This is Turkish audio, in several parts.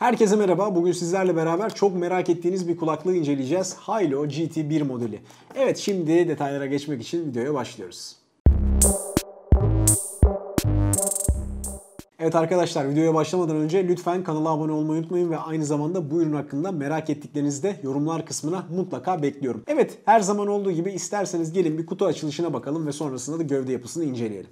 Herkese merhaba. Bugün sizlerle beraber çok merak ettiğiniz bir kulaklığı inceleyeceğiz. Hilo GT1 modeli. Evet şimdi detaylara geçmek için videoya başlıyoruz. Evet arkadaşlar videoya başlamadan önce lütfen kanala abone olmayı unutmayın ve aynı zamanda bu ürün hakkında merak ettiklerinizi de yorumlar kısmına mutlaka bekliyorum. Evet her zaman olduğu gibi isterseniz gelin bir kutu açılışına bakalım ve sonrasında da gövde yapısını inceleyelim.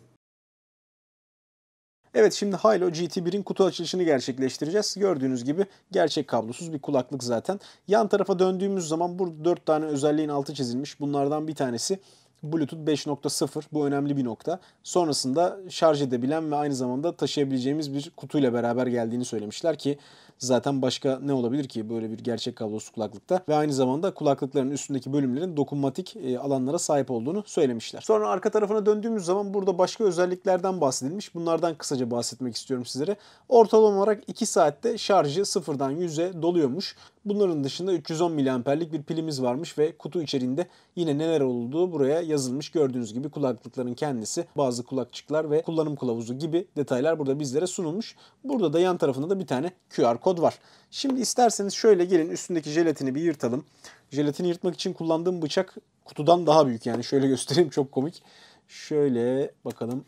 Evet şimdi Hilo GT1'in kutu açılışını gerçekleştireceğiz. Gördüğünüz gibi gerçek kablosuz bir kulaklık zaten. Yan tarafa döndüğümüz zaman burada 4 tane özelliğin altı çizilmiş. Bunlardan bir tanesi Bluetooth 5.0 bu önemli bir nokta. Sonrasında şarj edebilen ve aynı zamanda taşıyabileceğimiz bir kutuyla beraber geldiğini söylemişler ki zaten başka ne olabilir ki böyle bir gerçek kablosuz kulaklıkta ve aynı zamanda kulaklıkların üstündeki bölümlerin dokunmatik e, alanlara sahip olduğunu söylemişler. Sonra arka tarafına döndüğümüz zaman burada başka özelliklerden bahsedilmiş. Bunlardan kısaca bahsetmek istiyorum sizlere. Ortalama olarak 2 saatte şarjı sıfırdan 100'e doluyormuş. Bunların dışında 310 miliamperlik bir pilimiz varmış ve kutu içeriğinde yine neler olduğu buraya yazılmış. Gördüğünüz gibi kulaklıkların kendisi, bazı kulakçıklar ve kullanım kılavuzu gibi detaylar burada bizlere sunulmuş. Burada da yan tarafında da bir tane QR kod var. Şimdi isterseniz şöyle gelin üstündeki jelatini bir yırtalım. Jelatini yırtmak için kullandığım bıçak kutudan daha büyük yani şöyle göstereyim çok komik. Şöyle bakalım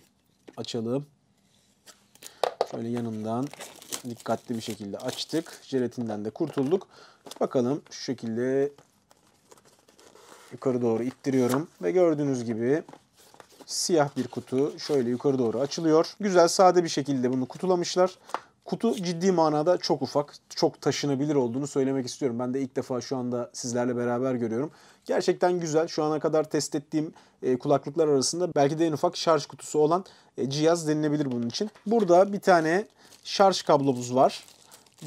açalım. Şöyle yanından dikkatli bir şekilde açtık. Jelatinden de kurtulduk. Bakalım şu şekilde yukarı doğru ittiriyorum ve gördüğünüz gibi siyah bir kutu şöyle yukarı doğru açılıyor. Güzel sade bir şekilde bunu kutulamışlar. Kutu ciddi manada çok ufak, çok taşınabilir olduğunu söylemek istiyorum. Ben de ilk defa şu anda sizlerle beraber görüyorum. Gerçekten güzel. Şu ana kadar test ettiğim e, kulaklıklar arasında belki de en ufak şarj kutusu olan e, cihaz denilebilir bunun için. Burada bir tane şarj kablomuz var.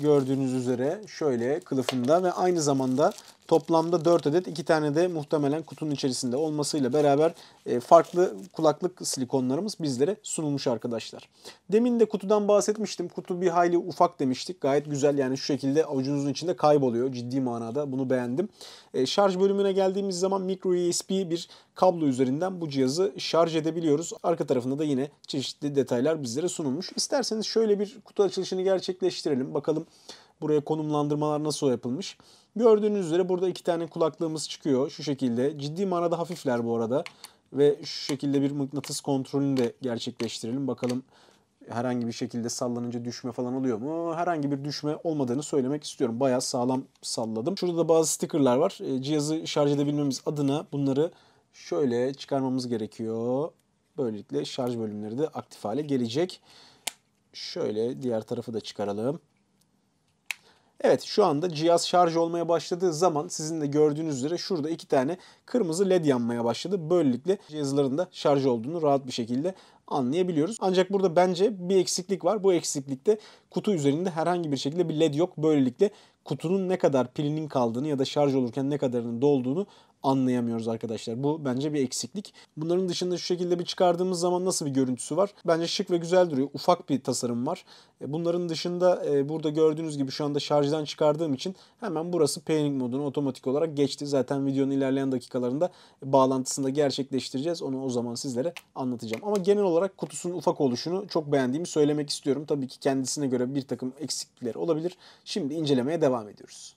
Gördüğünüz üzere şöyle kılıfında ve aynı zamanda Toplamda 4 adet, 2 tane de muhtemelen kutunun içerisinde olmasıyla beraber e, farklı kulaklık silikonlarımız bizlere sunulmuş arkadaşlar. Demin de kutudan bahsetmiştim. Kutu bir hayli ufak demiştik. Gayet güzel yani şu şekilde avucunuzun içinde kayboluyor ciddi manada. Bunu beğendim. E, şarj bölümüne geldiğimiz zaman micro USB bir kablo üzerinden bu cihazı şarj edebiliyoruz. Arka tarafında da yine çeşitli detaylar bizlere sunulmuş. İsterseniz şöyle bir kutu açılışını gerçekleştirelim. Bakalım buraya konumlandırmalar nasıl yapılmış. Gördüğünüz üzere burada iki tane kulaklığımız çıkıyor şu şekilde. Ciddi manada hafifler bu arada. Ve şu şekilde bir mıknatıs kontrolünü de gerçekleştirelim. Bakalım herhangi bir şekilde sallanınca düşme falan oluyor mu? Herhangi bir düşme olmadığını söylemek istiyorum. Bayağı sağlam salladım. Şurada da bazı stickerlar var. E, cihazı şarj edebilmemiz adına bunları şöyle çıkarmamız gerekiyor. Böylelikle şarj bölümleri de aktif hale gelecek. Şöyle diğer tarafı da çıkaralım. Evet şu anda cihaz şarj olmaya başladığı zaman sizin de gördüğünüz üzere şurada iki tane kırmızı led yanmaya başladı. Böylelikle cihazların da şarj olduğunu rahat bir şekilde anlayabiliyoruz. Ancak burada bence bir eksiklik var. Bu eksiklikte kutu üzerinde herhangi bir şekilde bir led yok. Böylelikle kutunun ne kadar pilinin kaldığını ya da şarj olurken ne kadarının dolduğunu anlayamıyoruz arkadaşlar. Bu bence bir eksiklik. Bunların dışında şu şekilde bir çıkardığımız zaman nasıl bir görüntüsü var? Bence şık ve güzel duruyor. Ufak bir tasarım var. E, bunların dışında e, burada gördüğünüz gibi şu anda şarjdan çıkardığım için hemen burası pairing moduna otomatik olarak geçti. Zaten videonun ilerleyen dakikalarında bağlantısını da gerçekleştireceğiz. Onu o zaman sizlere anlatacağım. Ama genel olarak kutusunun ufak oluşunu çok beğendiğimi söylemek istiyorum. Tabii ki kendisine göre bir takım eksiklikleri olabilir. Şimdi incelemeye devam ediyoruz.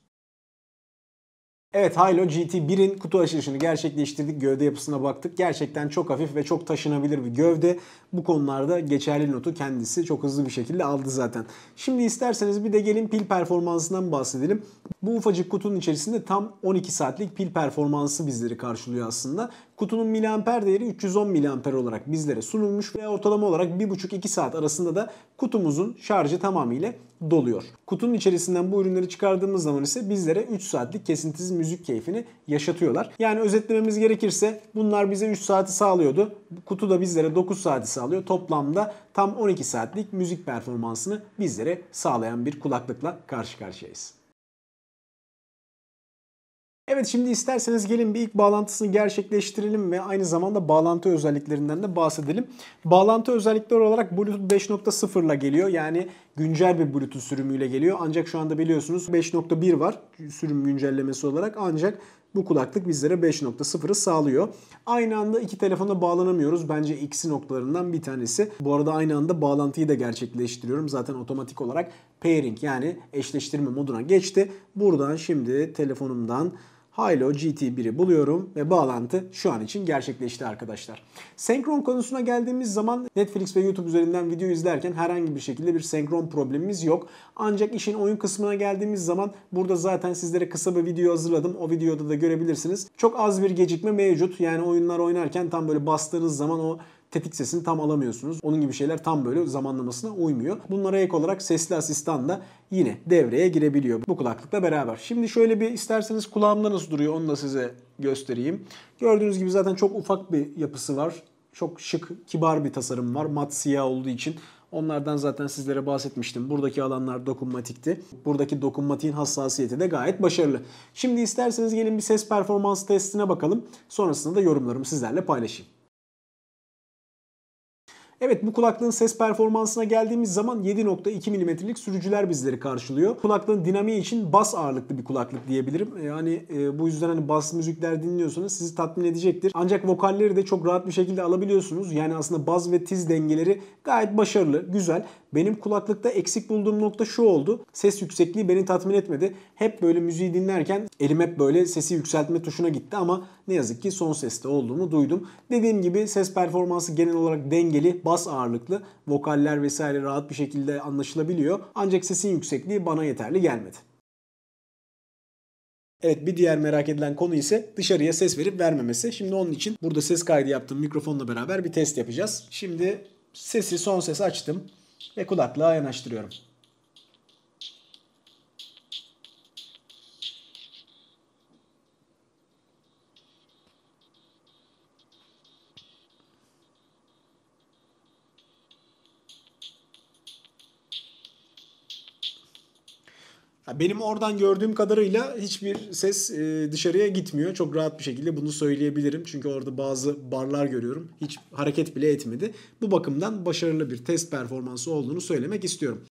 Evet Hilo GT1'in kutu açılışını gerçekleştirdik. Gövde yapısına baktık. Gerçekten çok hafif ve çok taşınabilir bir gövde. Bu konularda geçerli notu kendisi çok hızlı bir şekilde aldı zaten. Şimdi isterseniz bir de gelin pil performansından bahsedelim. Bu ufacık kutunun içerisinde tam 12 saatlik pil performansı bizleri karşılıyor aslında. Kutunun miliamper değeri 310 miliamper olarak bizlere sunulmuş ve ortalama olarak 1,5-2 saat arasında da kutumuzun şarjı tamamıyla doluyor. Kutunun içerisinden bu ürünleri çıkardığımız zaman ise bizlere 3 saatlik kesintisiz müzik keyfini yaşatıyorlar. Yani özetlememiz gerekirse bunlar bize 3 saati sağlıyordu. Kutu da bizlere 9 saati sağlıyor. Toplamda tam 12 saatlik müzik performansını bizlere sağlayan bir kulaklıkla karşı karşıyayız. Evet şimdi isterseniz gelin bir ilk bağlantısını gerçekleştirelim ve aynı zamanda bağlantı özelliklerinden de bahsedelim. Bağlantı özellikleri olarak Bluetooth 5.0 ile geliyor. Yani güncel bir Bluetooth sürümüyle geliyor. Ancak şu anda biliyorsunuz 5.1 var sürüm güncellemesi olarak. Ancak bu kulaklık bizlere 5.0'ı sağlıyor. Aynı anda iki telefona bağlanamıyoruz. Bence ikisi noktalarından bir tanesi. Bu arada aynı anda bağlantıyı da gerçekleştiriyorum. Zaten otomatik olarak pairing yani eşleştirme moduna geçti. Buradan şimdi telefonumdan Hilo GT1'i buluyorum ve bağlantı şu an için gerçekleşti arkadaşlar. Senkron konusuna geldiğimiz zaman Netflix ve YouTube üzerinden video izlerken herhangi bir şekilde bir senkron problemimiz yok. Ancak işin oyun kısmına geldiğimiz zaman burada zaten sizlere kısa bir video hazırladım. O videoda da görebilirsiniz. Çok az bir gecikme mevcut. Yani oyunlar oynarken tam böyle bastığınız zaman o tetik sesini tam alamıyorsunuz. Onun gibi şeyler tam böyle zamanlamasına uymuyor. Bunlara ek olarak sesli asistan da yine devreye girebiliyor bu kulaklıkla beraber. Şimdi şöyle bir isterseniz kulağımda nasıl duruyor onu da size göstereyim. Gördüğünüz gibi zaten çok ufak bir yapısı var. Çok şık, kibar bir tasarım var. Mat siyah olduğu için Onlardan zaten sizlere bahsetmiştim. Buradaki alanlar dokunmatikti. Buradaki dokunmatiğin hassasiyeti de gayet başarılı. Şimdi isterseniz gelin bir ses performans testine bakalım. Sonrasında da yorumlarımı sizlerle paylaşayım. Evet bu kulaklığın ses performansına geldiğimiz zaman 7.2 mm'lik sürücüler bizleri karşılıyor. Kulaklığın dinamiği için bas ağırlıklı bir kulaklık diyebilirim. E, yani e, bu yüzden hani bas müzikler dinliyorsanız sizi tatmin edecektir. Ancak vokalleri de çok rahat bir şekilde alabiliyorsunuz. Yani aslında bas ve tiz dengeleri gayet başarılı, güzel. Benim kulaklıkta eksik bulduğum nokta şu oldu. Ses yüksekliği beni tatmin etmedi. Hep böyle müziği dinlerken elim hep böyle sesi yükseltme tuşuna gitti ama ne yazık ki son seste olduğumu duydum. Dediğim gibi ses performansı genel olarak dengeli bas ağırlıklı vokaller vesaire rahat bir şekilde anlaşılabiliyor. Ancak sesin yüksekliği bana yeterli gelmedi. Evet bir diğer merak edilen konu ise dışarıya ses verip vermemesi. Şimdi onun için burada ses kaydı yaptığım mikrofonla beraber bir test yapacağız. Şimdi sesi son sesi açtım ve kulaklığa yanaştırıyorum. Benim oradan gördüğüm kadarıyla hiçbir ses e, dışarıya gitmiyor. Çok rahat bir şekilde bunu söyleyebilirim. Çünkü orada bazı barlar görüyorum. Hiç hareket bile etmedi. Bu bakımdan başarılı bir test performansı olduğunu söylemek istiyorum.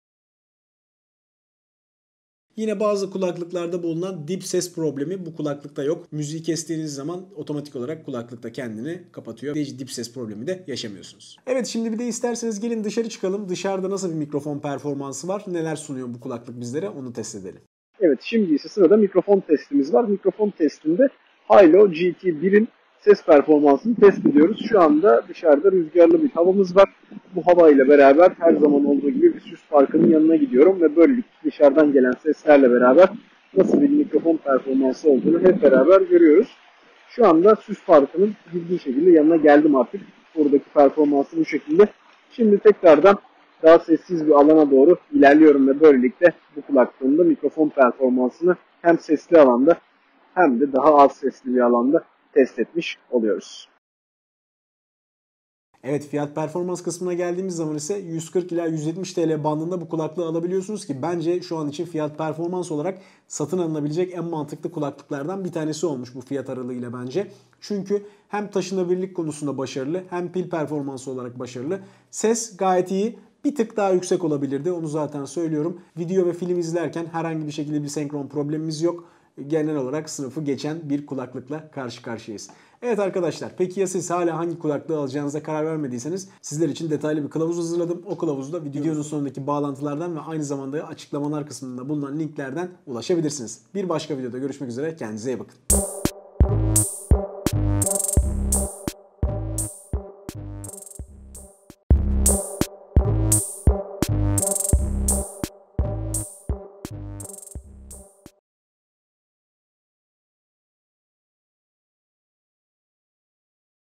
Yine bazı kulaklıklarda bulunan dip ses problemi bu kulaklıkta yok. Müziği kestiğiniz zaman otomatik olarak kulaklıkta kendini kapatıyor. Hiç dip ses problemi de yaşamıyorsunuz. Evet şimdi bir de isterseniz gelin dışarı çıkalım. Dışarıda nasıl bir mikrofon performansı var? Neler sunuyor bu kulaklık bizlere? Onu test edelim. Evet şimdi ise sırada mikrofon testimiz var. Mikrofon testinde Hilo GT1'in ses performansını test ediyoruz. Şu anda dışarıda rüzgarlı bir havamız var. Bu hava ile beraber her zaman olduğu gibi bir süs farkının yanına gidiyorum ve böylelikle dışarıdan gelen seslerle beraber nasıl bir mikrofon performansı olduğunu hep beraber görüyoruz. Şu anda süs farkının düzgün şekilde yanına geldim artık. Buradaki performansı bu şekilde. Şimdi tekrardan daha sessiz bir alana doğru ilerliyorum ve böylelikle bu kulaklığımda mikrofon performansını hem sesli alanda hem de daha az sesli bir alanda test etmiş oluyoruz. Evet fiyat performans kısmına geldiğimiz zaman ise 140 ila 170 TL bandında bu kulaklığı alabiliyorsunuz ki bence şu an için fiyat performans olarak satın alınabilecek en mantıklı kulaklıklardan bir tanesi olmuş bu fiyat aralığıyla bence. Çünkü hem taşınabilirlik konusunda başarılı hem pil performansı olarak başarılı. Ses gayet iyi bir tık daha yüksek olabilirdi onu zaten söylüyorum. Video ve film izlerken herhangi bir şekilde bir senkron problemimiz yok genel olarak sınıfı geçen bir kulaklıkla karşı karşıyayız. Evet arkadaşlar peki ya siz hala hangi kulaklığı alacağınıza karar vermediyseniz sizler için detaylı bir kılavuz hazırladım. O kılavuzu da videonun sonundaki bağlantılardan ve aynı zamanda açıklamalar kısmında bulunan linklerden ulaşabilirsiniz. Bir başka videoda görüşmek üzere kendinize iyi bakın.